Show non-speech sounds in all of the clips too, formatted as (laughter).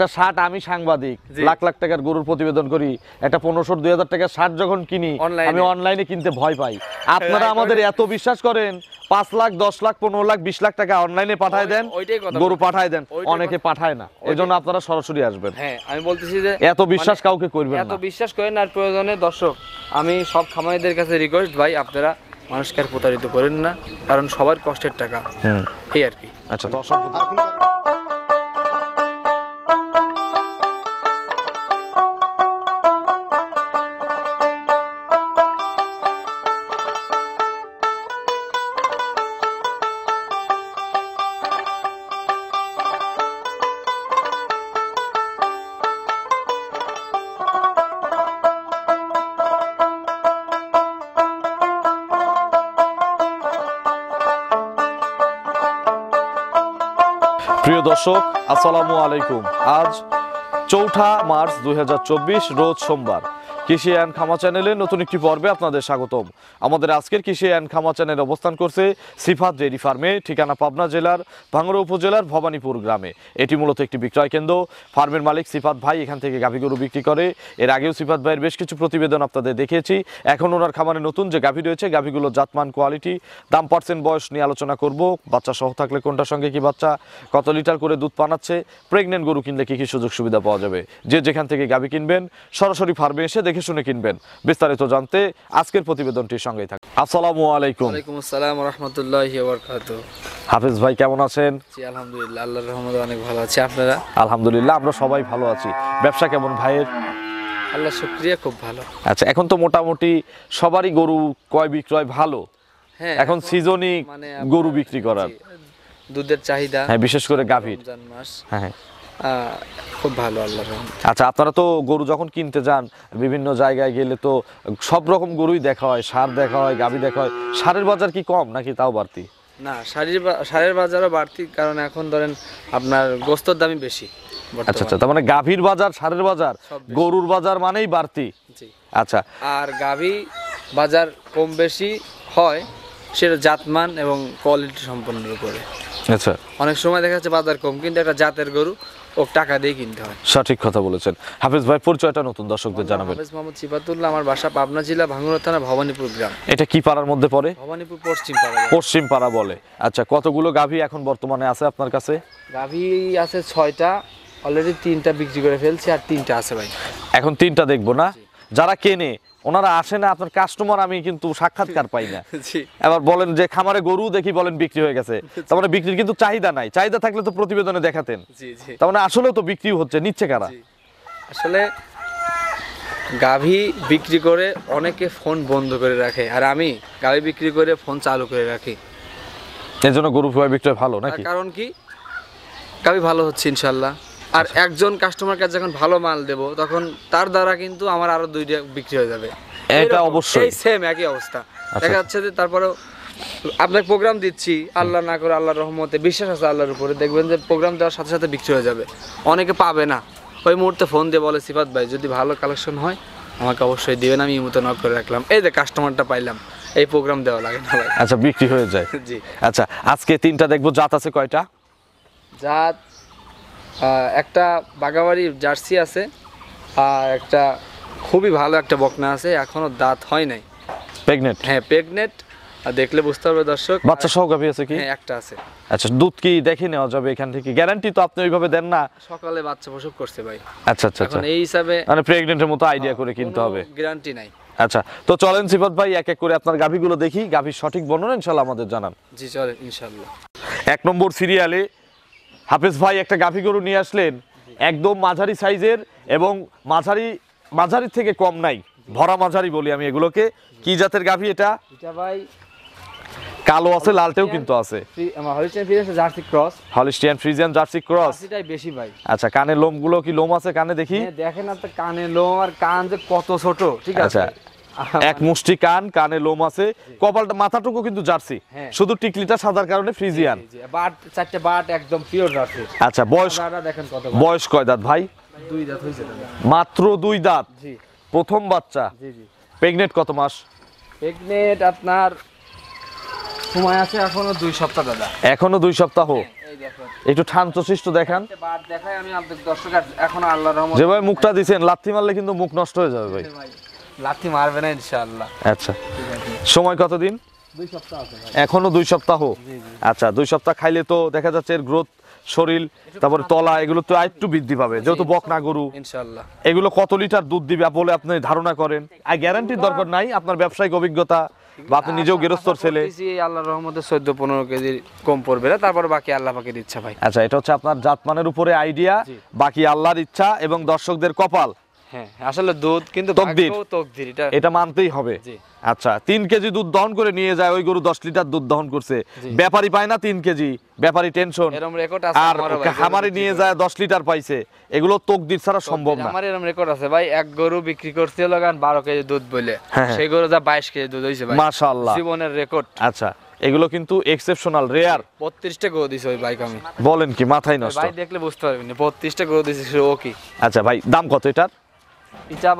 একটা শার্ট আমি সাংবাদিক লাখ লাখ টাকার গরুর প্রতিবেদন করি একটা পনেরোশো দুই হাজার টাকার শার্ট যখন কিনি আমি অনলাইনে কিনতে ভয় পাই আপনারা হ্যাঁ, আমাদের এত বিশ্বাস করেন পাঁচ লাখ দশ লাখ পনেরো লাখ বিশ লাখ টাকা অনলাইনে পাঠায় দেন গরু পাঠায় দেন অনেকে পাঠায় না এই জন্য আপনারা সরাসরি আসবেন হ্যাঁ আমি বলতেছি যে এত মানে বিশ্বাস কাউকে করবেন এত বিশ্বাস করেন আর প্রয়োজনে দর্শক আমি সব খামারিদের কাছে রিকোয়েস্ট ভাই আপনারা মানুষকে আর প্রতারিত করেন না কারণ সবার কষ্টের টাকা হ্যাঁ। এই আর কি আচ্ছা দর্শক দর্শক আসসালামু আলাইকুম আজ চৌঠা মার্চ দুই রোজ সোমবার কৃষি অ্যান্ড খামা চ্যানেলে নতুন একটি পর্বে আপনাদের স্বাগতম আমাদের আজকের কৃষি অ্যান্ড খামা চ্যানেল অবস্থান করছে সিফাত ডেরি ফার্মে ঠিকানা পাবনা জেলার ভাঙড়া উপজেলার ভবানীপুর গ্রামে এটি মূলত একটি বিক্রয় কেন্দ্র ফার্মের মালিক সিফাত ভাই এখান থেকে গাভী গরু বিক্রি করে এর আগেও সিফাত ভাইয়ের বেশ কিছু প্রতিবেদন আপনাদের দেখিয়েছি এখন ওনার খামারে নতুন যে গাভী রয়েছে গাভীগুলোর জাতমান কোয়ালিটি দাম পার্সেন্ট বয়স নিয়ে আলোচনা করব বাচ্চা সহ থাকলে কোনটার সঙ্গে কি বাচ্চা কত লিটার করে দুধ পানাচ্ছে প্রেগনেন্ট গরু কিনলে কী কী সুযোগ সুবিধা পাওয়া যাবে যে যেখান থেকে গাভী কিনবেন সরাসরি ফার্মে এসে দেখে শুনে কিনবেন বিস্তারিত জানতে আজকের প্রতিবেদনটির সঙ্গেই থাকুন আসসালামু আলাইকুম আসসালাম রহমতুল্লাহ হাফিজ ভাই কেমন আছেন আলহামদুলিল্লাহ আল্লাহ রহমতে অনেক ভালো আছি আপনারা আলহামদুলিল্লাহ আমরা সবাই ভালো আছি ব্যবসা কেমন ভাইয়ের আল্লাহ শুক্রিয়া খুব ভালো আচ্ছা এখন তো মোটামুটি সবারই গরু ক্রয় বিক্রয় ভালো হ্যাঁ এখন সিজনই মানে গরু বিক্রি করার দুধের চাহিদা হ্যাঁ বিশেষ করে গাভীর মাস হ্যাঁ, হ্যাঁ। খুব ভালো আল্লাহ আচ্ছা আপনারা তো গরু যখন কিনতে যান বিভিন্ন জায়গায় গেলে তো সব রকম গরুই দেখা হয় সার দেখা হয় গাভি দেখা হয় সারের বাজার কি কম নাকি তাও বাড়তি না সারের সারের বাজারও বাড়তি কারণ এখন ধরেন আপনার গোস্তর দামই বেশি আচ্ছা আচ্ছা তার মানে গাভীর বাজার সারের বাজার গরুর বাজার মানেই বাড়তি আচ্ছা আর গাভী বাজার কম বেশি হয় সেটা জাতমান এবং কোয়ালিটি সম্পন্ন উপরে আচ্ছা অনেক সময় দেখা যাচ্ছে বাজার কম কিন্তু একটা জাতের গরু ও টাকা দিয়ে কিনতে হয় সঠিক কথা বলেছেন হাফেজ ভাই পরিচয়টা নতুন দর্শকদের জানাবেন হাফেজ মোহাম্মদ সিফাতুল্লাহ আমার বাসা পাবনা জেলা ভাঙ্গুরা থানা ভবানীপুর গ্রাম এটা কি পাড়ার মধ্যে পড়ে ভবানীপুর পশ্চিম পাড়া পশ্চিম পাড়া বলে আচ্ছা কতগুলো গাভী এখন বর্তমানে আছে আপনার কাছে গাভী আছে ছয়টা অলরেডি তিনটা বিক্রি করে ফেলছি আর তিনটা আছে ভাই এখন তিনটা দেখবো না যারা কেনে ওনারা আসে না আপনার কাস্টমার আমি কিন্তু সাক্ষাৎকার পাই না (laughs) এবার বলেন যে খামারে গরু দেখি বলেন বিক্রি হয়ে গেছে (laughs) তার মানে বিক্রির কিন্তু চাহিদা নাই চাহিদা থাকলে তো প্রতিবেদনে দেখাতেন তার মানে আসলেও তো বিক্রি হচ্ছে নিচ্ছে কারা আসলে গাভী বিক্রি করে অনেকে ফোন বন্ধ করে রাখে আর আমি গাভী বিক্রি করে ফোন চালু করে রাখি এর জন্য গরু বিক্রয় ভালো নাকি কারণ কি গাভী ভালো হচ্ছে ইনশাল্লাহ আর একজন কাস্টমার কাছে যখন ভালো মাল দেব তখন তার দ্বারা কিন্তু আমার আরো দুইটা বিক্রি হয়ে যাবে এটা অবশ্যই সেম একই অবস্থা আচ্ছা। দেখা যাচ্ছে যে তারপরেও আপনার প্রোগ্রাম দিচ্ছি আল্লাহ না করে আল্লাহর রহমতে বিশ্বাস আছে আল্লাহর উপরে দেখবেন যে প্রোগ্রাম দেওয়ার সাথে সাথে বিক্রি হয়ে যাবে অনেকে পাবে না ওই মুহূর্তে ফোন দিয়ে বলে সিফাত ভাই যদি ভালো কালেকশন হয় আমাকে অবশ্যই দিবেন আমি ইমুতে নক করে রাখলাম এই যে কাস্টমারটা পাইলাম এই প্রোগ্রাম দেওয়া লাগে না আচ্ছা বিক্রি হয়ে যায় জি আচ্ছা আজকে তিনটা দেখবো জাত আছে কয়টা জাত একটা বাগাবাড়ি জার্সি আছে আর একটা খুবই ভালো একটা বকনা আছে এখনও দাঁত হয় নাই প্রেগনেট হ্যাঁ প্রেগনেট আর দেখলে বুঝতে পারবে দর্শক বাচ্চা সহ গাভী আছে কি হ্যাঁ একটা আছে আচ্ছা দুধ কি দেখে নেওয়া যাবে এখান থেকে গ্যারান্টি তো আপনি ওইভাবে দেন না সকালে বাচ্চা প্রসব করছে ভাই আচ্ছা আচ্ছা এখন আচ্ছা। এই হিসাবে মানে প্রেগনেন্টের মতো আইডিয়া হ্যাঁ, করে কিনতে হবে গ্যারান্টি নাই আচ্ছা তো চলেন সিফাত ভাই এক এক করে আপনার গাভীগুলো দেখি গাভীর সঠিক বর্ণনা ইনশাআল্লাহ আমাদের জানান জি চলেন ইনশাআল্লাহ এক নম্বর সিরিয়ালে হাফেজ ভাই একটা গাভী গরু নিয়ে আসলেন একদম মাঝারি সাইজের এবং মাঝারি মাঝারি থেকে কম নাই ভরা মাঝারি বলি আমি এগুলোকে কি জাতের গাভী এটা এটা ভাই কালো আছে লালটেও কিন্তু আছে Holstein Friesian Jersey cross Holstein Friesian Jersey cross এটাই বেশি ভাই আচ্ছা কানে লোমগুলো কি লোম আছে কানে দেখি হ্যাঁ, দেখেন না কানে লোম আর কান যে কত ছোট ঠিক আচ্ছা। আছে এক মুষ্টি কান কানে লোম আছে কপালটা মাথাটুকু কিন্তু জার্সি হ্যাঁ। শুধু টিকলিটা সাদার কারণে ফ্রিজিয়ান আচ্ছা বয়স বয়স কয় দাঁত ভাই মাত্র দুই দাঁত প্রথম বাচ্চা প্রেগনেন্ট কত মাস প্রেগনেন্ট আপনার সময় আছে এখনো দুই সপ্তাহ দাদা এখনো দুই সপ্তাহ হ্যাঁ, একটু ঠান্তশিষ্ট দেখান দেখায় আমি দর্শক এখন আল্লাহ রহমান যেভাবে মুখটা দিচ্ছেন লাথি মারলে কিন্তু মুখ নষ্ট হয়ে যাবে ভাই লাথি মারবে না ইনশাআল্লাহ আচ্ছা সময় কতদিন দুই সপ্তাহ এখনো দুই সপ্তাহ আচ্ছা দুই সপ্তাহ খাইলে তো দেখা যাচ্ছে এর গ্রোথ শরীর তারপরে তলা এগুলো তো একটু বৃদ্ধি পাবে যেহেতু বকনা গরু ইনশাআল্লাহ এগুলো কত লিটার দুধ দিবে বলে আপনি ধারণা করেন আর গ্যারান্টির দরকার নাই আপনার ব্যবসায়িক অভিজ্ঞতা বা আপনি নিজেও আচ্ছা, গেরস্তর ছেলে আল্লাহর রহমতে 14 পনেরো কেজি কম পড়বে না তারপর বাকি আল্লাহ পাকের ইচ্ছা ভাই আচ্ছা এটা হচ্ছে আপনার জাতমানের উপরে আইডিয়া বাকি আল্লাহর ইচ্ছা এবং দর্শকদের কপাল হ্যাঁ আসলে দুধ কিন্তু তকদির তকদির এটা এটা মানতেই হবে আচ্ছা তিন কেজি দুধ দহন করে নিয়ে যায় ওই গরু দশ লিটার দুধ দহন করছে পায় না তিন কেজি টেনশন আর নিয়ে যায় দশ লিটার পাইছে এগুলো তকদির ছাড়া সম্ভব না আমার এরকম রেকর্ড আছে ভাই এক গরু বিক্রি করছে বারো কেজি দুধ বলে হ্যাঁ, হ্যাঁ। সেই গরু যা বাইশ কেজি দুধ হয়েছে জীবনের রেকর্ড আচ্ছা এগুলো কিন্তু এক্সেপশনাল রেয়ার 32টা গরু দিছে ওই বাইক আমি বলেন কি মাথায় নষ্ট ভাই দেখলে বুঝতে পারবেন 32টা গরু দিছে ও কি আচ্ছা ভাই দাম কত এটার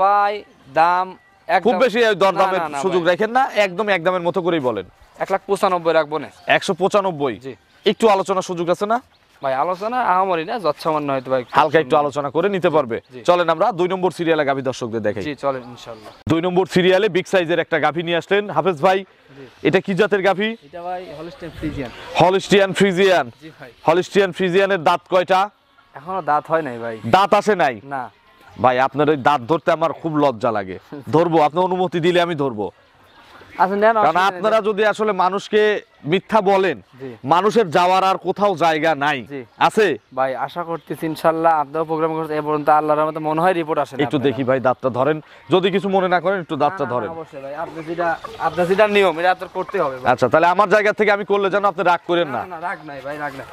ভাই দাম খুব বেশি দরদামের সুযোগ রাখেন না একদম মতো করেই বলেন এক লাখ পঁচানব্বই রাখবো না একশো পঁচানব্বই একটু সুযোগ আছে না ভাই আলোচনা আমারই না হয়তো ভাই হালকা একটু আলোচনা করে নিতে পারবে চলেন আমরা দুই নম্বর সিরিয়ালে গাভী দর্শকদের দেখাই চলেন দুই নম্বর সিরিয়ালে বিগ সাইজের একটা গাভী নিয়ে আসলেন হাফেজ ভাই এটা কি জাতের গাভী এটা ভাই হলিস্টিয়ান ফ্রিজিয়ান হলিস্টিয়ান ফ্রিজিয়ান জি ভাই হলিস্টিয়ান ফ্রিজিয়ানের দাঁত কয়টা এখনো দাঁত হয় নাই ভাই দাঁত আসে নাই না ভাই আপনার ওই দাঁত ধরতে আমার খুব লজ্জা লাগে ধরবো আপনার অনুমতি দিলে আমি ধরবো আচ্ছা, আপনারা যদি আসলে মানুষকে মিথ্যা বলেন মানুষের যাওয়ার আর কোথাও জায়গা নাই আছে ভাই আশা করতেছি ইনশাআল্লাহ আপনারাও প্রোগ্রাম করতে এবং পর্যন্ত আল্লাহর রহমতে মনে হয় রিপোর্ট আসে একটু দেখি ভাই দাঁতটা ধরেন যদি কিছু মনে না করেন একটু দাঁতটা ধরেন অবশ্যই ভাই আপনি যেটা আপনি যেটা নিয়ম এটা আপনার করতে হবে আচ্ছা তাহলে আমার জায়গা থেকে আমি করলে যেন আপনি রাগ করেন না না রাগ নাই ভাই রাগ না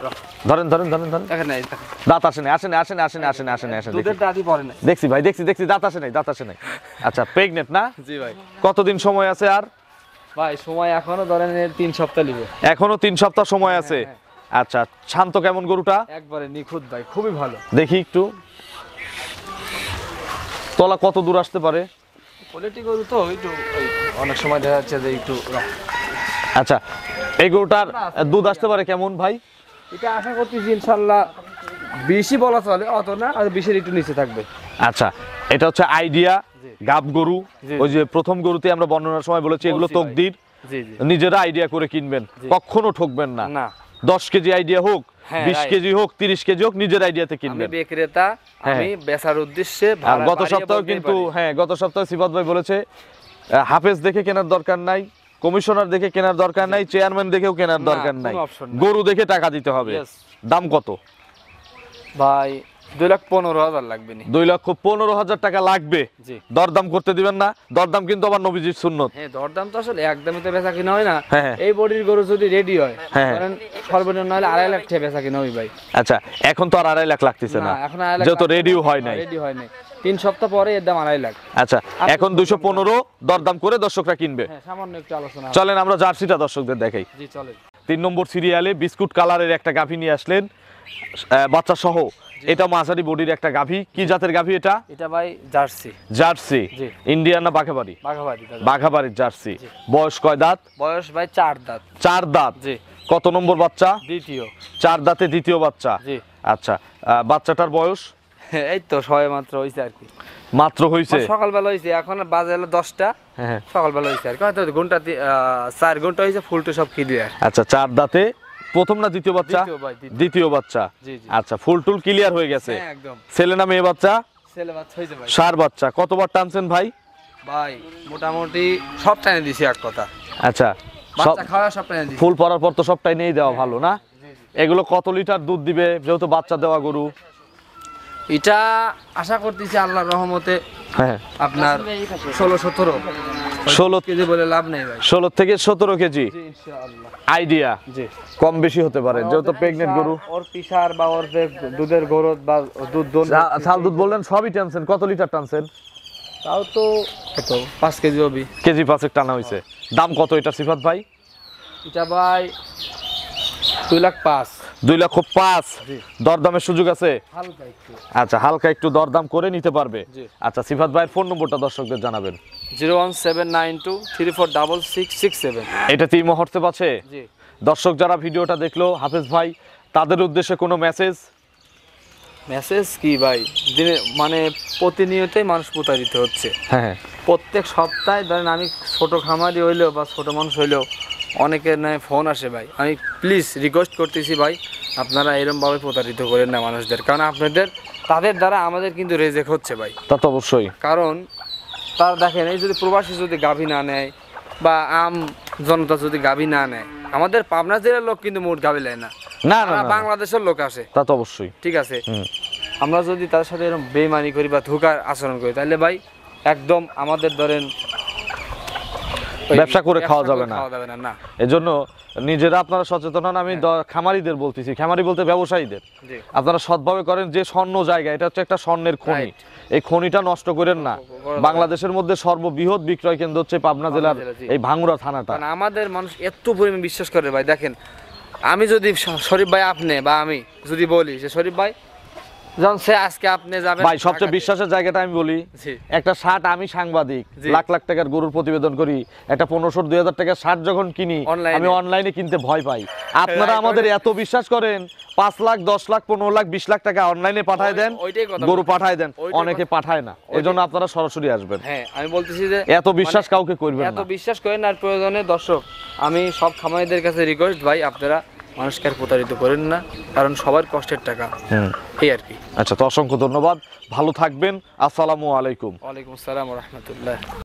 ধরেন ধরেন ধরেন ধরেন দেখেন নাই দাঁত আসে না আসে না আসে না আসে না আসে না আসে না আসে দুধের দাঁতই পড়ে না দেখছি ভাই দেখছি দেখছি দাঁত আসে নাই দাঁত আসে নাই আচ্ছা প্রেগন্যান্ট না জি ভাই কতদিন সময় আছে আর ভাই সময় এখনো ধরেন এর তিন সপ্তাহ লিবে এখনো তিন সপ্তাহ সময় হ্যাঁ, আছে হ্যাঁ। আচ্ছা শান্ত কেমন গরুটা একবারে নিখুঁত ভাই খুবই ভালো দেখি একটু তলা কত দূর আসতে পারে কোয়ালিটি গরু তো একটু অনেক সময় দেখা যাচ্ছে যে একটু আচ্ছা এই গরুটার দুধ আসতে পারে কেমন ভাই এটা আশা করতেছি ইনশাল্লাহ বেশি বলা চলে অত না আর বিশের একটু নিচে থাকবে আচ্ছা এটা হচ্ছে আইডিয়া গাব গরু ওই যে প্রথম গরুতে আমরা বর্ণনার সময় বলেছি এগুলো তকদির নিজেরা আইডিয়া করে কিনবেন কখনো ঠকবেন না দশ কেজি আইডিয়া হোক হ্যাঁ, বিশ কেজি হোক তিরিশ কেজি হোক নিজের আইডিয়াতে কিনবেন বিক্রেতা হ্যাঁ। আমি বেচার উদ্দেশ্যে গত সপ্তাহ কিন্তু হ্যাঁ গত সপ্তাহে সিফাত ভাই বলেছে হাফেজ দেখে কেনার দরকার নাই কমিশনার দেখে কেনার দরকার নাই চেয়ারম্যান দেখেও কেনার দরকার নাই গরু দেখে টাকা দিতে হবে দাম কত ভাই দুই লাখ পনেরো হাজার লাগবে দুই পনেরো হাজার টাকা লাগবে দরদাম করতে দিবেন না দরদাম কিন্তু হ্যাঁ, হয় না হ্যাঁ, হ্যাঁ। এই গরু যদি হয় সর্বনিম্ন আড়াই লাখ বেচা আচ্ছা, হয় নাই রেডি হয় নাই তিন সপ্তাহ পরে এর দাম আড়াই লাখ আচ্ছা, আচ্ছা। এখন পনেরো দরদাম করে দর্শকরা কিনবে চলেন আমরা জার্সিটা দর্শকদের দেখাই তিন নম্বর সিরিয়ালে বিস্কুট কালারের একটা গাভি নিয়ে আসলেন বাচ্চা সহ এটা মাঝারি বডির একটা গাভী কি জাতের গাভী এটা এটা ভাই জার্সি জার্সি ইন্ডিয়ান না বাঘাবাড়ি বাঘাবাড়ি বাঘাবাড়ির জার্সি বয়স কয় দাঁত বয়স ভাই চার দাঁত চার দাঁত কত নম্বর বাচ্চা দ্বিতীয় চার দাঁতে দ্বিতীয় বাচ্চা আচ্ছা বাচ্চাটার বয়স (laughs) এই তো সবে মাত্র হয়েছে আর কি মাত্র হয়েছে সকালবেলা হয়েছে এখন বাজে হলো দশটা হ্যাঁ, হ্যাঁ। সকালবেলা হয়েছে আর কি ঘন্টা চার ঘন্টা হয়েছে ফুলটা সব ক্লিয়ার আচ্ছা চার দাঁতে প্রথম না দ্বিতীয় বাচ্চা দ্বিতীয় বাচ্চা আচ্ছা ফুল টুল ক্লিয়ার হয়ে গেছে হ্যাঁ, ছেলে না মেয়ে বাচ্চা সার বাচ্চা কতবার টানছেন ভাই ভাই মোটামুটি সব টাইনে দিছি এক কথা আচ্ছা ফুল পরার পর তো সব নেই দেওয়া হ্যাঁ। ভালো না এগুলো কত লিটার দুধ দিবে যেহেতু বাচ্চা দেওয়া গরু এটা আশা করতেছি আল্লাহর রহমতে হ্যাঁ আপনার ষোলো সতেরো ষোলো কেজি বলে লাভ নেই ষোলো থেকে সতেরো কেজি আইডিয়া কম বেশি হতে পারে যেহেতু প্রেগনেন্ট গরু ওর বা ওর দুধের গরদ বা দুধ ঝাল দুধ বললেন সবই টানছেন কত লিটার টানছেন তাও তো কত পাঁচ কেজি হবি কেজি পাঁচেক টানা হয়েছে দাম কত এটা সিফাত ভাই এটা ভাই দুই লাখ পাঁচ দুই লক্ষ পাঁচ দরদামের সুযোগ আছে আচ্ছা হালকা একটু দরদাম করে নিতে পারবে আচ্ছা সিফাত ভাইয়ের ফোন নম্বরটা দর্শকদের জানাবেন zero one seven nine two three four double six six seven এটা তিন মুহূর্তে আছে দর্শক যারা ভিডিওটা দেখলো হাফেজ ভাই তাদের উদ্দেশ্যে কোনো মেসেজ মেসেজ কি ভাই দিনে মানে প্রতিনিয়তই মানুষ প্রতারিত হচ্ছে হ্যাঁ, হ্যাঁ প্রত্যেক সপ্তাহে ধরেন আমি ছোট খামারি হইলেও বা ছোট মানুষ হইলেও অনেকের নয় ফোন আসে ভাই আমি প্লিজ রিকোয়েস্ট করতেছি ভাই আপনারা এরমভাবে প্রতারিত করেন না মানুষদের কারণ আপনাদের তাদের দ্বারা আমাদের কিন্তু রেজেক হচ্ছে ভাই তা তো অবশ্যই কারণ তারা দেখেন এই যদি প্রবাসী যদি গাভী না নেয় বা আম জনতা যদি গাভী না নেয় আমাদের পাবনা জেলার লোক কিন্তু মোট গাভী নেয় না না না বাংলাদেশের লোক আসে তা তো অবশ্যই ঠিক আছে আমরা যদি তার সাথে এরকম বেমানি করি বা ধোকার আচরণ করি তাহলে ভাই একদম আমাদের ধরেন ব্যবসা করে খাওয়া যাবে না এজন্য নিজেরা আপনারা সচেতন হন আমি হ্যাঁ। খামারিদের বলতেছি খামারি বলতে ব্যবসায়ীদের আপনারা সৎভাবে করেন যে স্বর্ণ জায়গা এটা হচ্ছে একটা স্বর্ণের খনি এই খনিটা নষ্ট করেন না বাংলাদেশের মধ্যে সর্ববৃহৎ বিক্রয় কেন্দ্র হচ্ছে পাবনা জেলার এই ভাঙুরা থানাটা আমাদের মানুষ এত পরিমাণ বিশ্বাস করে ভাই দেখেন আমি যদি শরীফ ভাই আপনি বা আমি যদি বলি যে শরীফ ভাই আমাদের এত বিশ্বাস করেন পাঁচ লাখ দশ লাখ পনেরো লাখ বিশ লাখ টাকা অনলাইনে পাঠায় দেন গরু পাঠায় দেন অনেকে পাঠায় না ওই জন্য আপনারা সরাসরি আসবেন হ্যাঁ, আমি বলতেছি যে এত মানে বিশ্বাস কাউকে করবেন এত বিশ্বাস করেন আর প্রয়োজনে দর্শক আমি সব খামারিদের কাছে রিকোয়েস্ট ভাই আপনারা মানুষকে আর প্রতারিত করেন না কারণ সবার কষ্টের টাকা এই আর কি আচ্ছা তো অসংখ্য ধন্যবাদ ভালো থাকবেন আসসালামু আলাইকুম ওয়ালাইকুম আসসালাম রহমতুল্লাহ